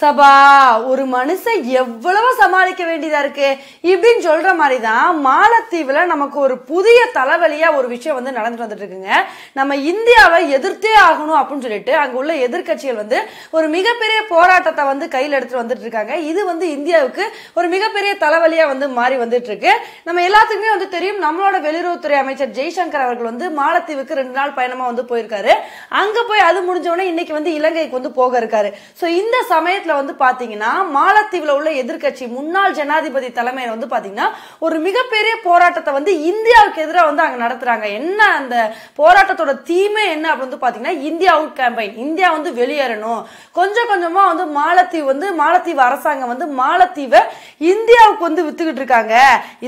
சபா ஒரு மனுஷன் எவ்வளவு சமாளிக்க வேண்டியதா இருக்கு இப்படின்னு சொல்ற மாதிரி தான் மாலத்தீவுல நமக்கு ஒரு புதிய தலைவலியா ஒரு விஷயம் வந்து நடந்துட்டு வந்துட்டு இருக்குங்க நம்ம இந்தியாவை எதிர்த்தே ஆகணும் அப்படின்னு சொல்லிட்டு அங்க உள்ள எதிர்கட்சிகள் வந்து ஒரு மிகப்பெரிய போராட்டத்தை வந்து கையில் எடுத்துட்டு வந்துட்டு இருக்காங்க இது வந்து இந்தியாவுக்கு ஒரு மிகப்பெரிய தலைவலியா வந்து மாறி வந்துட்டு இருக்கு நம்ம எல்லாத்துக்குமே வந்து தெரியும் நம்மளோட வெளியுறவுத்துறை அமைச்சர் ஜெய்சங்கர் அவர்கள் வந்து மாலத்தீவுக்கு ரெண்டு நாள் பயணமா வந்து போயிருக்காரு அங்க போய் அது முடிஞ்ச இன்னைக்கு வந்து இலங்கைக்கு வந்து போக இருக்காரு சோ இந்த சமயத்துல விஷயத்துல வந்து பாத்தீங்கன்னா மாலத்தீவுல உள்ள எதிர்கட்சி முன்னாள் ஜனாதிபதி தலைமையில வந்து பாத்தீங்கன்னா ஒரு மிகப்பெரிய போராட்டத்தை வந்து இந்தியாவுக்கு எதிராக வந்து அங்க நடத்துறாங்க என்ன அந்த போராட்டத்தோட தீமை என்ன வந்து பாத்தீங்கன்னா இந்தியா அவுட் கேம்பெயின் இந்தியா வந்து வெளியேறணும் கொஞ்சம் கொஞ்சமா வந்து மாலத்தீவு வந்து மாலத்தீவு அரசாங்கம் வந்து மாலத்தீவை இந்தியாவுக்கு வந்து வித்துக்கிட்டு இருக்காங்க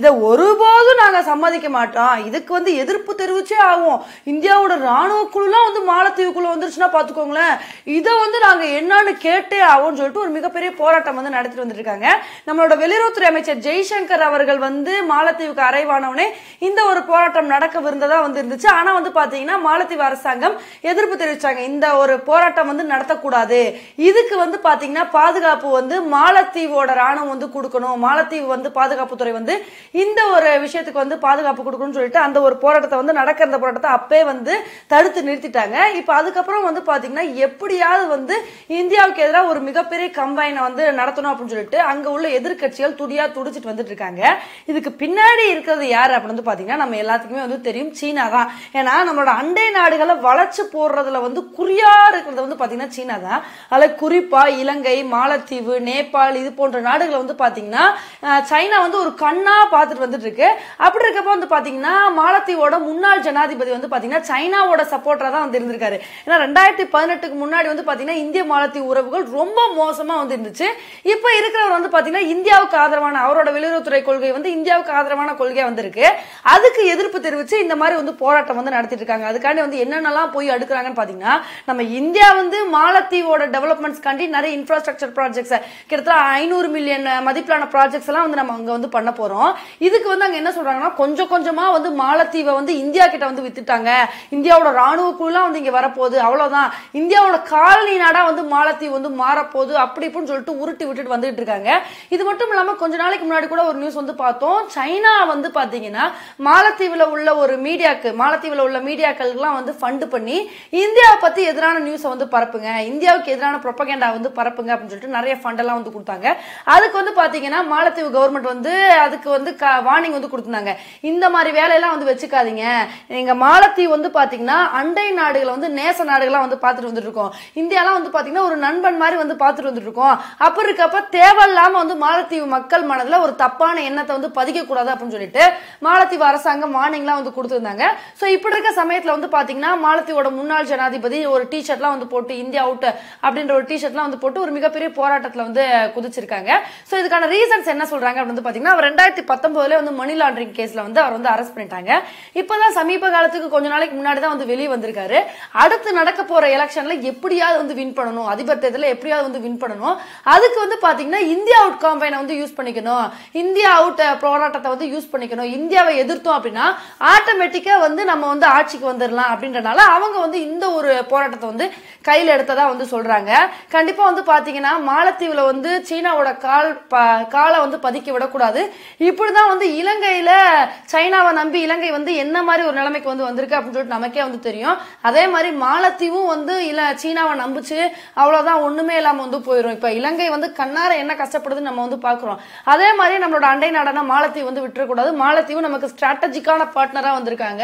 இதை ஒருபோதும் நாங்க சம்மதிக்க மாட்டோம் இதுக்கு வந்து எதிர்ப்பு தெரிவிச்சே ஆகும் இந்தியாவோட ராணுவ குழுலாம் வந்து மாலத்தீவுக்குள்ள வந்துருச்சுன்னா பாத்துக்கோங்களேன் இதை வந்து நாங்க என்னன்னு கேட்டே ஆகும் சொல்லிட்டு சொல்லிட்டு ஒரு மிகப்பெரிய போராட்டம் வந்து நடத்திட்டு வந்துருக்காங்க நம்மளோட வெளியுறவுத்துறை அமைச்சர் ஜெய்சங்கர் அவர்கள் வந்து மாலத்தீவுக்கு அரைவானவனே இந்த ஒரு போராட்டம் நடக்க விருந்ததா வந்து இருந்துச்சு ஆனா வந்து பாத்தீங்கன்னா மாலத்தீவு அரசாங்கம் எதிர்ப்பு தெரிவிச்சாங்க இந்த ஒரு போராட்டம் வந்து நடத்தக்கூடாது இதுக்கு வந்து பாத்தீங்கன்னா பாதுகாப்பு வந்து மாலத்தீவோட ராணுவம் வந்து கொடுக்கணும் மாலத்தீவு வந்து பாதுகாப்புத்துறை வந்து இந்த ஒரு விஷயத்துக்கு வந்து பாதுகாப்பு கொடுக்கணும்னு சொல்லிட்டு அந்த ஒரு போராட்டத்தை வந்து நடக்கிற அந்த போராட்டத்தை அப்பே வந்து தடுத்து நிறுத்திட்டாங்க இப்போ அதுக்கப்புறம் வந்து பாத்தீங்கன்னா எப்படியாவது வந்து இந்தியாவுக்கு எதிராக ஒரு மிகப்பெரிய மிலிட்டரி கம்பைனை வந்து நடத்தணும் அப்படின்னு சொல்லிட்டு அங்க உள்ள எதிர்கட்சிகள் துடியா துடிச்சிட்டு வந்துட்டு இருக்காங்க இதுக்கு பின்னாடி இருக்கிறது யார் அப்படின்னு வந்து பாத்தீங்கன்னா நம்ம எல்லாத்துக்குமே வந்து தெரியும் சீனா தான் ஏன்னா நம்மளோட அண்டை நாடுகளை வளர்ச்சி போடுறதுல வந்து குறியா இருக்கிறது வந்து பாத்தீங்கன்னா சீனா தான் அதுல குறிப்பா இலங்கை மாலத்தீவு நேபாள் இது போன்ற நாடுகளை வந்து பாத்தீங்கன்னா சைனா வந்து ஒரு கண்ணா பார்த்துட்டு வந்துட்டு இருக்கு அப்படி இருக்கப்ப வந்து பாத்தீங்கன்னா மாலத்தீவோட முன்னாள் ஜனாதிபதி வந்து பாத்தீங்கன்னா சைனாவோட சப்போர்ட்டரா தான் வந்து இருந்திருக்காரு ஏன்னா ரெண்டாயிரத்தி பதினெட்டுக்கு முன்னாடி வந்து பாத்தீங்கன்னா இந்திய மாலத்தீவு உறவுகள் ரொம்ப மோசமாக வந்து இருந்துச்சு இப்போ இருக்கிறவர் வந்து பார்த்தீங்கன்னா இந்தியாவுக்கு ஆதரவான அவரோட வெளியுறவுத்துறை கொள்கை வந்து இந்தியாவுக்கு ஆதரவான கொள்கையாக வந்திருக்கு அதுக்கு எதிர்ப்பு தெரிவித்து இந்த மாதிரி வந்து போராட்டம் வந்து நடத்திட்டு இருக்காங்க அதுக்காண்டி வந்து என்னென்னலாம் போய் அடுக்கிறாங்கன்னு பார்த்தீங்கன்னா நம்ம இந்தியா வந்து மாலத்தீவோட டெவலப்மெண்ட்ஸ்க்காண்டி நிறைய இன்ஃப்ராஸ்ட்ரக்சர் ப்ராஜெக்ட்ஸ் கிட்டத்தட்ட ஐநூறு மில்லியன் மதிப்பிலான ப்ராஜெக்ட்ஸ் எல்லாம் வந்து நம்ம அங்கே வந்து பண்ண போகிறோம் இதுக்கு வந்து அங்கே என்ன சொல்கிறாங்கன்னா கொஞ்சம் கொஞ்சமாக வந்து மாலத்தீவை வந்து இந்தியா கிட்ட வந்து வித்துட்டாங்க இந்தியாவோட ராணுவ குழுலாம் வந்து இங்கே வரப்போகுது அவ்வளோதான் இந்தியாவோட காலனி நாடாக வந்து மாலத்தீவு வந்து மாறப்போகுது போகுது அப்படி இப்படின்னு சொல்லிட்டு உருட்டி விட்டுட்டு வந்துட்டு இருக்காங்க இது மட்டும் இல்லாமல் கொஞ்ச நாளைக்கு முன்னாடி கூட ஒரு நியூஸ் வந்து பார்த்தோம் சைனா வந்து பார்த்தீங்கன்னா மாலத்தீவில் உள்ள ஒரு மீடியாக்கு மாலத்தீவில் உள்ள மீடியாக்கள்லாம் வந்து ஃபண்டு பண்ணி இந்தியாவை பற்றி எதிரான நியூஸை வந்து பரப்புங்க இந்தியாவுக்கு எதிரான ப்ரொபகேண்டா வந்து பரப்புங்க அப்படின்னு சொல்லிட்டு நிறைய ஃபண்டெல்லாம் வந்து கொடுத்தாங்க அதுக்கு வந்து பார்த்தீங்கன்னா மாலத்தீவு கவர்மெண்ட் வந்து அதுக்கு வந்து வார்னிங் வந்து கொடுத்துருந்தாங்க இந்த மாதிரி வேலையெல்லாம் வந்து வச்சுக்காதீங்க எங்கள் மாலத்தீவு வந்து பார்த்தீங்கன்னா அண்டை நாடுகளை வந்து நேச நாடுகளாக வந்து பார்த்துட்டு வந்துட்டு இருக்கோம் இந்தியாலாம் வந்து பார்த்தீங்கன்னா ஒரு நண்பன் மாதிரி வந்து பார்த்துட்டு பார்த்துட்டு வந்துட்டு இருக்கோம் அப்படி இருக்கப்ப தேவையில்லாம வந்து மாலத்தீவு மக்கள் மனதுல ஒரு தப்பான எண்ணத்தை வந்து பதிக்கக்கூடாது அப்படின்னு சொல்லிட்டு மாலத்தீவு அரசாங்கம் வார்னிங்லாம் வந்து கொடுத்துருந்தாங்க சோ இப்படி இருக்க சமயத்துல வந்து பாத்தீங்கன்னா மாலத்தீவோட முன்னாள் ஜனாதிபதி ஒரு டி ஷர்ட்லாம் வந்து போட்டு இந்தியா அவுட் அப்படின்ற ஒரு டி ஷர்ட்லாம் வந்து போட்டு ஒரு மிகப்பெரிய போராட்டத்துல வந்து குதிச்சிருக்காங்க ஸோ இதுக்கான ரீசன்ஸ் என்ன சொல்றாங்க அப்படின்னு பார்த்தீங்கன்னா அவர் ரெண்டாயிரத்தி பத்தொன்பதுல வந்து மணி லாண்டரிங் கேஸ்ல வந்து அவர் வந்து அரெஸ்ட் பண்ணிட்டாங்க இப்பதான் சமீப காலத்துக்கு கொஞ்ச நாளைக்கு முன்னாடி தான் வந்து வெளியே வந்திருக்காரு அடுத்து நடக்க போற எலெக்ஷன்ல எப்படியாவது வந்து வின் பண்ணணும் அதிபர் தேர்தலில் எப்படியாவது வந்து வின் வின் பண்ணணும் அதுக்கு வந்து பார்த்தீங்கன்னா இந்தியா அவுட் காம்பைனை வந்து யூஸ் பண்ணிக்கணும் இந்தியா அவுட் போராட்டத்தை வந்து யூஸ் பண்ணிக்கணும் இந்தியாவை எதிர்த்தோம் அப்படின்னா ஆட்டோமேட்டிக்காக வந்து நம்ம வந்து ஆட்சிக்கு வந்துடலாம் அப்படின்றனால அவங்க வந்து இந்த ஒரு போராட்டத்தை வந்து கையில் எடுத்ததாக வந்து சொல்கிறாங்க கண்டிப்பாக வந்து பார்த்தீங்கன்னா மாலத்தீவில் வந்து சீனாவோட கால் காலை வந்து பதிக்க விடக்கூடாது இப்படி தான் வந்து இலங்கையில் சைனாவை நம்பி இலங்கை வந்து என்ன மாதிரி ஒரு நிலைமைக்கு வந்து வந்திருக்கு அப்படின்னு சொல்லிட்டு நமக்கே வந்து தெரியும் அதே மாதிரி மாலத்தீவும் வந்து இல்லை சீனாவை நம்பிச்சு அவ்வளோதான் ஒன்றுமே இல்லாமல் வந்து போயிடும் இப்போ இலங்கை வந்து கண்ணார என்ன கஷ்டப்படுதுன்னு நம்ம வந்து பார்க்குறோம் அதே மாதிரி நம்மளோட அண்டை நாடான மாலத்தீவு வந்து விட்டுறக்கூடாது மாலத்தீவு நமக்கு ஸ்ட்ராட்டஜிக்கான பார்ட்னராக வந்திருக்காங்க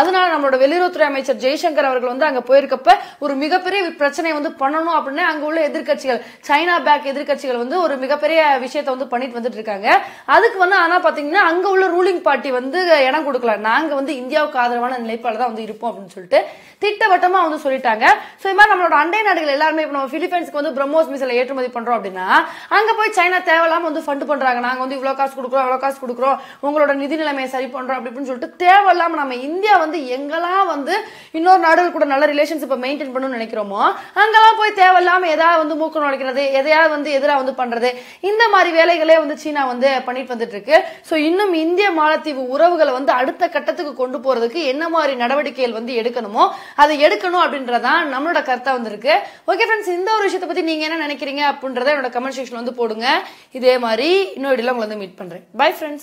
அதனால நம்மளோட வெளியுறவுத்துறை அமைச்சர் ஜெய்சங்கர் அவர்கள் வந்து அங்கே போயிருக்கப்ப ஒரு மிகப்பெரிய பிரச்சனை வந்து பண்ணணும் அப்படின்னு அங்கே உள்ள எதிர்கட்சிகள் சைனா பேக் எதிர்கட்சிகள் வந்து ஒரு மிகப்பெரிய விஷயத்த வந்து பண்ணிட்டு வந்துட்டு இருக்காங்க அதுக்கு வந்து ஆனால் பார்த்தீங்கன்னா அங்கே உள்ள ரூலிங் பார்ட்டி வந்து இடம் கொடுக்கல நாங்கள் வந்து இந்தியாவுக்கு ஆதரவான நிலைப்பாடு தான் வந்து இருப்போம் அப்படின்னு சொல்லிட்டு திட்டவட்டமாக வந்து சொல்லிட்டாங்க ஸோ இது மாதிரி நம்மளோட அண்டை நாடுகள் எல்லாருமே இப்போ நம்ம பிலிப்பைன்ஸ்க்கு வந்து பிரம்மோஸ் மிஷில் ஏற்றுமதி பண்ணுறோம் அப்படின்னா அங்கே போய் சைனா தேவையில்லாமல் வந்து ஃபண்ட் பண்ணுறாங்க நாங்கள் வந்து இவ்வளோ காசு கொடுக்குறோம் அவ்வளோ காசு கொடுக்குறோம் உங்களோட நிதி நிலைமையை சரி பண்ணுறோம் அப்படின்னு சொல்லிட்டு தேவையில்லாமல் நம்ம இந்தியா வந்து எங்கெல்லாம் வந்து இன்னொரு நாடுகள் கூட நல்ல ரிலேஷன்ஷிப்பை மெயின்டைன் பண்ணணும்னு நினைக்கிறோமோ அங்கெல்லாம் போய் தேவையில்லாமல் எதாவது வந்து மூக்க நுழைக்கிறது எதையாவது வந்து எதிராக வந்து பண்ணுறது இந்த மாதிரி வேலைகளே வந்து சீனா வந்து பண்ணிட்டு வந்துட்டு இருக்கு ஸோ இன்னும் இந்திய மாலத்தீவு உறவுகளை வந்து அடுத்த கட்டத்துக்கு கொண்டு போகிறதுக்கு என்ன மாதிரி நடவடிக்கைகள் வந்து எடுக்கணுமோ அதை எடுக்கணும் அப்படின்றதான் நம்மளோட வந்து வந்திருக்கு ஓகே ஃப்ரெண்ட்ஸ் இந்த ஒரு விஷயத்தை பத்தி நீங்க என்ன நினைக்கிறீங்க அப்படின்றத என்னோட கமெண்ட் செக்ஷன் வந்து போடுங்க இதே மாதிரி இன்னொரு இடையில உங்களை வந்து மீட் பண்றேன் பை ஃப்ரெண்ட்ஸ்